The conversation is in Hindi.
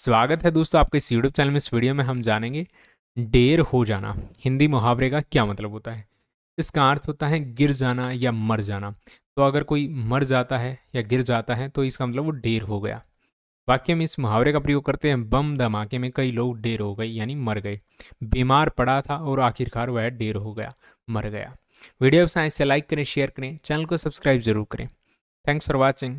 स्वागत है दोस्तों आपके इस यूट्यूब चैनल में इस वीडियो में हम जानेंगे डेर हो जाना हिंदी मुहावरे का क्या मतलब होता है इसका अर्थ होता है गिर जाना या मर जाना तो अगर कोई मर जाता है या गिर जाता है तो इसका मतलब वो डेर हो गया वाक्य में इस मुहावरे का प्रयोग करते हैं बम धमाके में कई लोग डेर हो गए यानी मर गए बीमार पड़ा था और आखिरकार वह डेर हो गया मर गया वीडियो से लाइक करें शेयर करें चैनल को सब्सक्राइब जरूर करें थैंक्स फॉर वॉचिंग